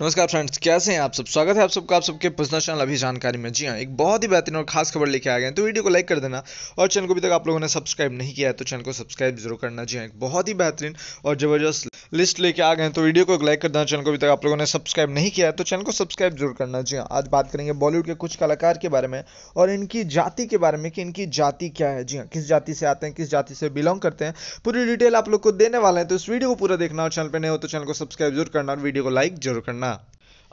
नमस्कार फ्रेंड्स कैसे हैं आप सब स्वागत है आप सबका आप सबके पर्सनल चैनल अभी जानकारी में जी हाँ एक बहुत ही बेहतरीन और खास खबर लेके आ गए हैं तो वीडियो को लाइक कर देना और चैनल को अभी तक आप लोगों ने सब्सक्राइब नहीं किया है तो चैनल को सब्सक्राइब जरूर करना जी हाँ एक बहुत ही बेहतरीन और जबरदस्त लिस्ट लेके आ गए हैं तो वीडियो को लाइक कर देना चैनल को अभी तक आप लोगों ने सब्सक्राइब नहीं किया है तो चैनल को सब्सक्राइब जरूर करना जी हाँ आज बात करेंगे बॉलीवुड के कुछ कलाकार के बारे में और इनकी जाति के बारे में कि इनकी जाति क्या है जी हाँ किस जाति से आते हैं किस जाति से बिलोंग करते हैं पूरी डिटेल आप लोग को देने वाले हैं तो इस वीडियो को पूरा देखना और चैनल पर नहीं हो तो चैनल को सब्सक्राइब जरूर करना और वीडियो को लाइक जरूर करना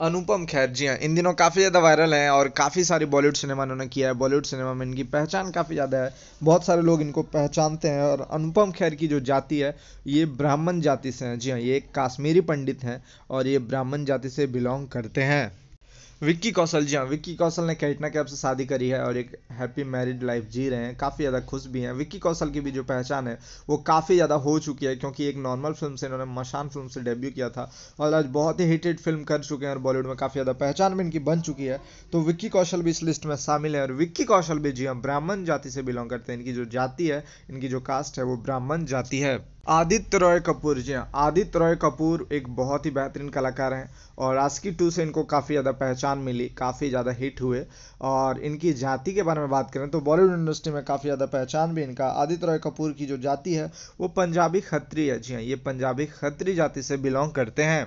अनुपम खैर जी हाँ इन दिनों काफ़ी ज़्यादा वायरल हैं और काफ़ी सारी बॉलीवुड सिनेमा इन्होंने किया है बॉलीवुड सिनेमा में इनकी पहचान काफ़ी ज़्यादा है बहुत सारे लोग इनको पहचानते हैं और अनुपम खैर की जो जाति है ये ब्राह्मण जाति से हैं जी हाँ ये एक काश्मीरी पंडित हैं और ये ब्राह्मण जाति से बिलोंग करते हैं विक्की कौशल जी हाँ विक्की कौशल ने कैटना कैब से शादी करी है और एक हैप्पी मैरिड लाइफ जी रहे हैं काफ़ी ज़्यादा खुश भी हैं विक्की कौशल की भी जो पहचान है वो काफ़ी ज़्यादा हो चुकी है क्योंकि एक नॉर्मल फिल्म से इन्होंने मशान फिल्म से डेब्यू किया था और आज बहुत ही हिटेड फिल्म कर चुके हैं और बॉलीवुड में काफ़ी ज़्यादा पहचान भी इनकी बन चुकी है तो विक्की कौशल भी इस लिस्ट में शामिल है और विक्की कौशल भी जी हाँ ब्राह्मण जाति से बिलोंग करते हैं इनकी जो जाति है इनकी जो कास्ट है वो ब्राह्मण जाति है आदित्य रॉय कपूर जी हाँ आदित्य रॉय कपूर एक बहुत ही बेहतरीन कलाकार हैं और आस्की टू से इनको काफ़ी ज़्यादा पहचान मिली काफ़ी ज़्यादा हिट हुए और इनकी जाति के बारे में बात करें तो बॉलीवुड इंडस्ट्री में काफ़ी ज़्यादा पहचान भी इनका आदित्य रॉय कपूर की जो जाति है वो पंजाबी खत्री है जी हाँ ये पंजाबी खत्री जाति से बिलोंग करते हैं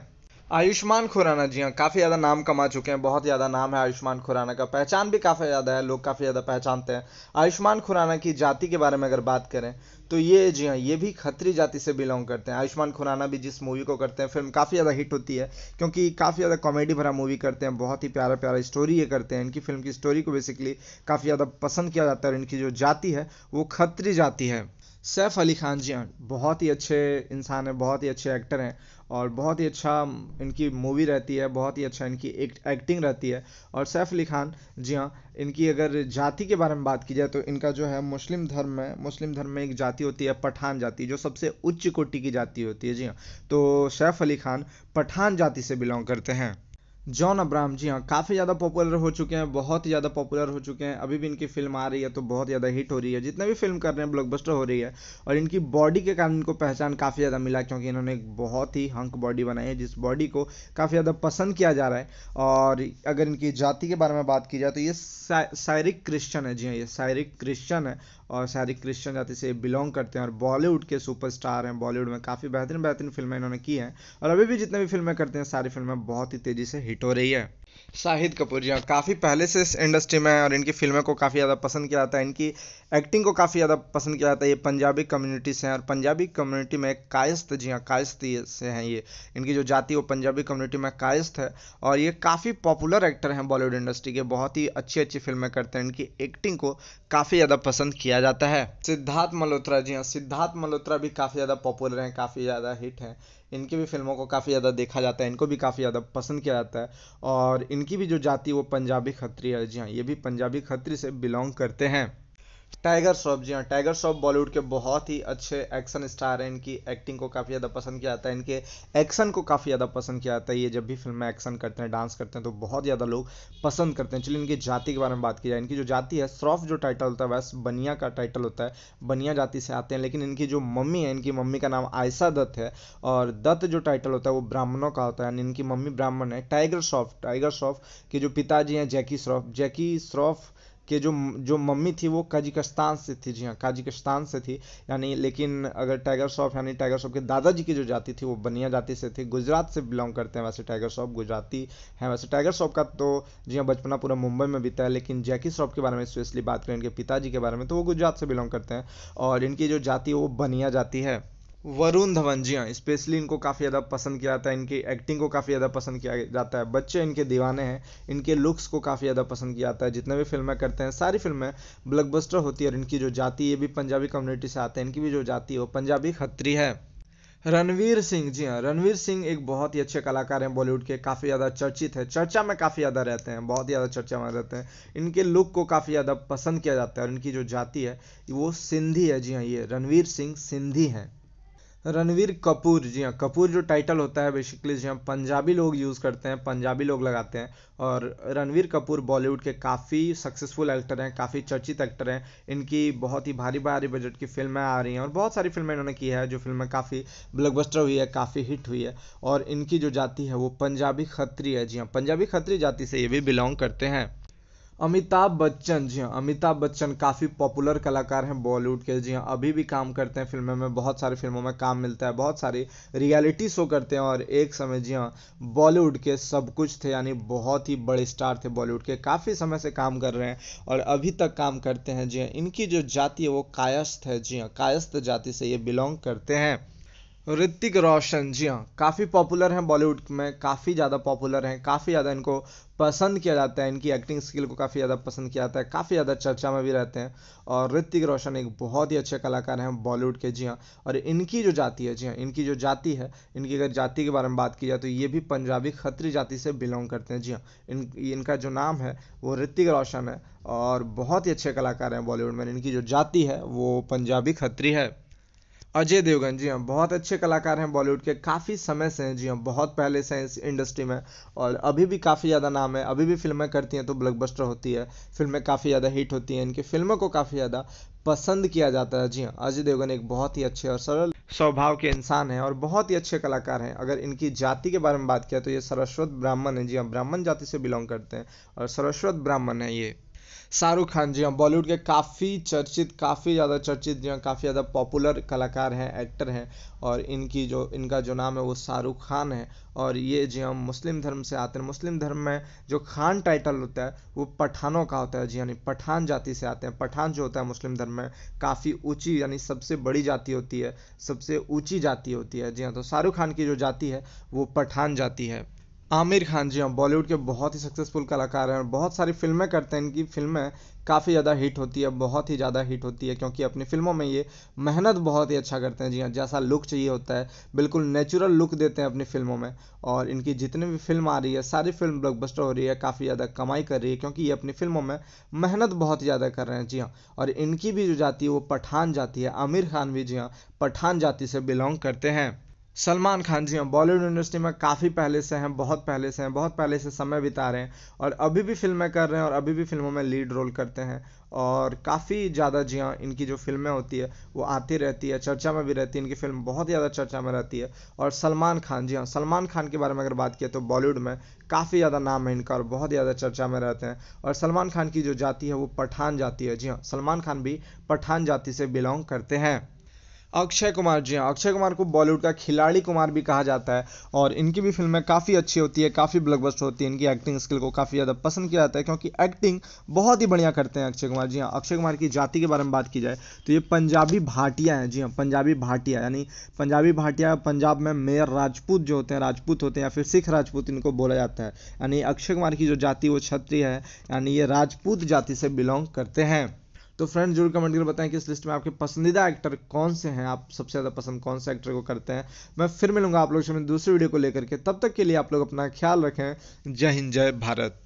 आयुष्मान खुराना जी हाँ काफ़ी ज़्यादा नाम कमा चुके हैं बहुत ज़्यादा नाम है आयुष्मान खुराना का पहचान भी काफ़ी ज़्यादा है लोग काफ़ी ज़्यादा पहचानते हैं आयुष्मान खुराना की जाति के बारे में अगर बात करें तो ये जी हाँ ये भी खत्री जाति से बिलोंग करते हैं आयुष्मान खुराना भी जिस मूवी को करते हैं फिल्म काफ़ी ज़्यादा हिट होती है क्योंकि काफ़ी ज़्यादा कॉमेडी भरा मूवी करते हैं बहुत ही प्यारा प्यारा स्टोरी ये करते हैं इनकी फिल्म की स्टोरी को बेसिकली काफ़ी ज़्यादा पसंद किया जाता है और इनकी जो जाति है वो खत्री जाति है सैफ अली खान जी हैं बहुत ही अच्छे इंसान हैं बहुत ही अच्छे एक्टर हैं और बहुत ही अच्छा इनकी मूवी रहती है बहुत ही अच्छा इनकी एक, एक्टिंग रहती है और सैफ अली खान जी हाँ इनकी अगर जाति के बारे में बात की जाए तो इनका जो है मुस्लिम धर्म में मुस्लिम धर्म में एक जाति होती है पठान जाति जो सबसे उच्च कोटि की जाति होती है जी हाँ तो सैफ अली खान पठान जाति से बिलोंग करते हैं जॉन अब्राहम जी हाँ काफ़ी ज़्यादा पॉपुलर हो चुके हैं बहुत ही ज़्यादा पॉपुलर हो चुके हैं अभी भी इनकी फिल्म आ रही है तो बहुत ज़्यादा हिट हो रही है जितने भी फिल्म कर रहे हैं ब्लॉकबस्टर हो रही है और इनकी बॉडी के कारण इनको पहचान काफ़ी ज़्यादा मिला क्योंकि इन्होंने एक बहुत ही हंक बॉडी बनाई है जिस बॉडी को काफ़ी ज़्यादा पसंद किया जा रहा है और अगर इनकी जाति के बारे में बात की जाए तो ये सायरिक क्रिश्चन है जी हाँ ये सायरिक क्रिश्चन है और शायद क्रिश्चियन जाति से बिलोंग करते हैं और बॉलीवुड के सुपरस्टार हैं बॉलीवुड में काफ़ी बेहतरीन बेहतरीन फिल्में इन्होंने की हैं और अभी भी जितने भी फिल्में करते हैं सारी फिल्में बहुत ही तेज़ी से हिट हो रही है शाहिद कपूर जी हाँ काफ़ी पहले से इस इंडस्ट्री में और इनकी फिल्में को काफ़ी ज़्यादा पसंद किया जाता है इनकी एक्टिंग को काफ़ी ज़्यादा पसंद किया जाता है ये पंजाबी कम्युनिटी से हैं और पंजाबी कम्युनिटी में कायस्त जी हाँ कायस्त से हैं ये इनकी जो जाति वो पंजाबी कम्युनिटी में कायस्त है और ये काफ़ी पॉपुलर एक्टर हैं बॉलीवुड इंडस्ट्री के बहुत ही अच्छी अच्छी फिल्में करते हैं इनकी एक्टिंग को काफ़ी ज़्यादा पसंद किया जाता है सिद्धार्थ मल्होत्रा जी हाँ सिद्धार्थ मल्होत्रा भी काफ़ी ज़्यादा पॉपुलर हैं काफ़ी ज़्यादा हिट हैं इनकी भी फिल्मों को काफ़ी ज़्यादा देखा जाता है इनको भी काफ़ी ज़्यादा पसंद किया जाता है और इनकी भी जो जाति वो पंजाबी खत्री है जी हाँ ये भी पंजाबी खत्री से बिलोंग करते हैं टाइगर श्रॉफ जी हाँ टाइगर श्रॉफ बॉलीवुड के बहुत ही अच्छे एक्शन स्टार हैं इनकी एक्टिंग को काफ़ी ज़्यादा पसंद किया जाता है इनके एक्शन को काफ़ी ज़्यादा पसंद किया जाता है ये जब भी फिल्म में एक्शन करते हैं डांस करते हैं तो बहुत ज़्यादा लोग पसंद करते हैं चलिए इनकी जाति के बारे में बात की जाए इनकी जो जाति है श्रॉफ जो टाइटल होता है वैस बनिया का टाइटल होता है बनिया जाति से आते हैं लेकिन इनकी जो मम्मी है इनकी मम्मी का नाम आयसा दत्त है और दत्त जो टाइटल होता है वो ब्राह्मणों का होता है इनकी मम्मी ब्राह्मण है टाइगर श्रॉफ टाइगर श्रॉफ के जो पिताजी हैं जैकी श्रॉफ जैकी श्रॉफ के जो जो मम्मी थी वो काजिकस्तान से थी जी हाँ काजिकस्तान से थी यानी लेकिन अगर टाइगर श्रॉफ यानी टाइगर श्रॉफ के दादाजी की जो जाति थी वो बनिया जाति से थी गुजरात से बिलोंग करते हैं वैसे टाइगर श्रॉफ गुजराती हैं वैसे टाइगर श्रॉफ का तो जी हाँ बचपना पूरा मुंबई में बीता है लेकिन जैकी श्रॉफ के बारे में स्पेशली बात करें इनके पिताजी के बारे में तो वो गुजरात से बिलोंग करते हैं और इनकी जो जाति है वो बनिया जाति है वरुण धवन जी हाँ स्पेशली इनको काफ़ी ज़्यादा पसंद किया जाता है इनकी एक्टिंग को काफ़ी ज़्यादा पसंद किया जाता है बच्चे इनके दीवाने हैं इनके लुक्स को काफ़ी ज़्यादा पसंद किया जाता है जितने भी फिल्में करते हैं सारी फिल्में ब्लॉकबस्टर होती है और इनकी जो जाति ये भी पंजाबी कम्युनिटी से आते हैं इनकी भी जो जाति है वो पंजाबी खत्री है रणवीर सिंह जी हाँ रणवीर सिंह एक बहुत ही अच्छे कलाकार हैं बॉलीवुड के काफ़ी ज़्यादा चर्चित है चर्चा में काफ़ी ज़्यादा रहते हैं बहुत ही ज़्यादा चर्चा में रहते हैं इनके लुक को काफ़ी ज़्यादा पसंद किया जाता है और इनकी जो जाति है वो सिंधी है जी हाँ ये रणवीर सिंह सिंधी हैं रणवीर कपूर जी हाँ कपूर जो टाइटल होता है बेसिकली जी हम पंजाबी लोग यूज़ करते हैं पंजाबी लोग लगाते हैं और रणवीर कपूर बॉलीवुड के काफ़ी सक्सेसफुल एक्टर हैं काफ़ी चर्चित एक्टर हैं इनकी बहुत ही भारी भारी बजट की फिल्में आ रही हैं और बहुत सारी फिल्में इन्होंने की है जो फिल्में काफ़ी ब्लॉकबस्टर हुई है काफ़ी हिट हुई है और इनकी जो जाति है वो पंजाबी खत्री है जी हाँ पंजाबी खत्री जाति से ये भी बिलोंग करते हैं अमिताभ बच्चन जी हाँ अमिताभ बच्चन काफ़ी पॉपुलर कलाकार हैं बॉलीवुड के जी हाँ अभी भी काम करते हैं फिल्में में बहुत सारी फिल्मों में काम मिलता है बहुत सारी रियलिटी शो करते हैं और एक समय जी हाँ बॉलीवुड के सब कुछ थे यानी बहुत ही बड़े स्टार थे बॉलीवुड के काफ़ी समय से काम कर रहे हैं और अभी तक काम करते हैं जी हाँ इनकी जो जाति है वो कायस्थ है जी हाँ कायस्थ जाति से ये बिलोंग करते हैं ऋतिक रोशन जी हाँ काफ़ी पॉपुलर हैं बॉलीवुड में काफ़ी ज़्यादा पॉपुलर हैं काफ़ी ज़्यादा इनको पसंद किया जाता है इनकी एक्टिंग स्किल को काफ़ी ज़्यादा पसंद किया जाता है काफ़ी ज़्यादा चर्चा में भी रहते हैं और ऋतिक रोशन एक बहुत ही अच्छे कलाकार हैं बॉलीवुड के जी हाँ और इनकी जो जाति है जी हाँ इनकी जो जाति है इनकी अगर जाति के बारे में बात की जाए तो ये भी पंजाबी खत्री जाति से बिलोंग करते हैं जी हाँ इन इनका जो नाम है वो ऋतिक रोशन है और बहुत ही अच्छे कलाकार हैं बॉलीवुड में इनकी जो जाति है वो पंजाबी खत्री है अजय देवगन जी हाँ बहुत अच्छे कलाकार हैं बॉलीवुड के काफ़ी समय से हैं जी हाँ बहुत पहले से हैं इस इंडस्ट्री में और अभी भी काफ़ी ज़्यादा नाम है अभी भी फिल्में करती हैं तो ब्लॉकबस्टर होती है फिल्में काफ़ी ज़्यादा हिट होती हैं इनकी फिल्मों को काफ़ी ज़्यादा पसंद किया जाता है जी हाँ अजय देवगन एक बहुत ही अच्छे और सरल स्वभाव के इंसान हैं और बहुत ही अच्छे कलाकार हैं अगर इनकी जाति के बारे में बात किया तो ये सरस्वत ब्राह्मण है जी हाँ ब्राह्मण जाति से बिलोंग करते हैं और सरस्वत ब्राह्मण है ये शाहरुख खान जी हाँ बॉलीवुड के काफ़ी चर्चित काफ़ी ज़्यादा चर्चित जी हाँ काफ़ी ज़्यादा पॉपुलर कलाकार हैं एक्टर हैं और इनकी जो इनका जो नाम है वो शाहरुख खान है और ये जी हाँ मुस्लिम धर्म से आते हैं मुस्लिम धर्म में जो खान टाइटल होता है वो पठानों का होता है जी यानी पठान जाति से आते हैं पठान जो होता है मुस्लिम धर्म में काफ़ी ऊँची यानी सबसे बड़ी जाति होती है सबसे ऊँची जाति होती है जी हाँ तो शाहरुख खान की जो जाति है वो पठान जाति है आमिर खान जी हाँ बॉलीवुड के बहुत ही सक्सेसफुल कलाकार हैं और बहुत सारी फिल्में करते हैं इनकी फिल्में काफ़ी ज़्यादा हिट होती है बहुत ही ज़्यादा हिट होती है क्योंकि अपनी फिल्मों में ये मेहनत बहुत ही अच्छा करते हैं जी हाँ जैसा लुक चाहिए होता है बिल्कुल नेचुरल लुक देते हैं अपनी फिल्मों में और इनकी जितनी भी फिल्म आ रही है सारी फिल्म ब्लॉकबस्टर हो रही है काफ़ी ज़्यादा कमाई कर रही है क्योंकि ये अपनी फिल्मों में मेहनत बहुत ज़्यादा कर रहे हैं जी हाँ और इनकी भी जो जाति है वो पठान जाति है आमिर खान भी जी हाँ पठान जाति से बिलोंग करते हैं सलमान खान जी हाँ बॉलीवुड इंडस्ट्री में काफ़ी पहले से हैं बहुत पहले से हैं बहुत पहले से समय बिता रहे हैं और अभी भी फिल्में कर रहे हैं और अभी भी फिल्मों में लीड रोल करते हैं और काफ़ी ज़्यादा जी हाँ इनकी जो फिल्में होती है वो आती रहती है चर्चा में भी रहती है इनकी फिल्म बहुत ज़्यादा चर्चा में रहती है और सलमान खान जी हाँ सलमान खान के बारे में अगर बात किया तो बॉलीवुड में काफ़ी ज़्यादा नाम है इनका और बहुत ज़्यादा चर्चा में रहते हैं और सलमान खान की जो जाति है वो पठान जाति है जी हाँ सलमान खान भी पठान जाति से बिलोंग करते हैं अक्षय कुमार जी हाँ अक्षय कुमार को बॉलीवुड का खिलाड़ी कुमार भी कहा जाता है और इनकी भी फिल्में काफ़ी अच्छी होती है काफ़ी ब्लॉकबस्टर होती है इनकी एक्टिंग स्किल को काफ़ी ज़्यादा पसंद किया जाता है क्योंकि एक्टिंग बहुत ही बढ़िया करते हैं अक्षय कुमार जी हाँ अक्षय कुमार की जाति के बारे में बात की जाए तो ये पंजाबी भाटिया हैं जी हाँ पंजाबी भाटिया यानी पंजाबी भाटिया पंजाब में मेयर राजपूत जो होते हैं राजपूत होते हैं या फिर सिख राजपूत इनको बोला जाता है यानी अक्षय कुमार की जो जाति वो क्षत्रिय है यानी ये राजपूत जाति से बिलोंग करते हैं तो फ्रेंड जरूर कमेंट कर बताएं कि इस लिस्ट में आपके पसंदीदा एक्टर कौन से हैं आप सबसे ज़्यादा पसंद कौन से एक्टर को करते हैं मैं फिर मिलूंगा आप लोग से दूसरी वीडियो को लेकर के तब तक के लिए आप लोग अपना ख्याल रखें जय हिंद जय भारत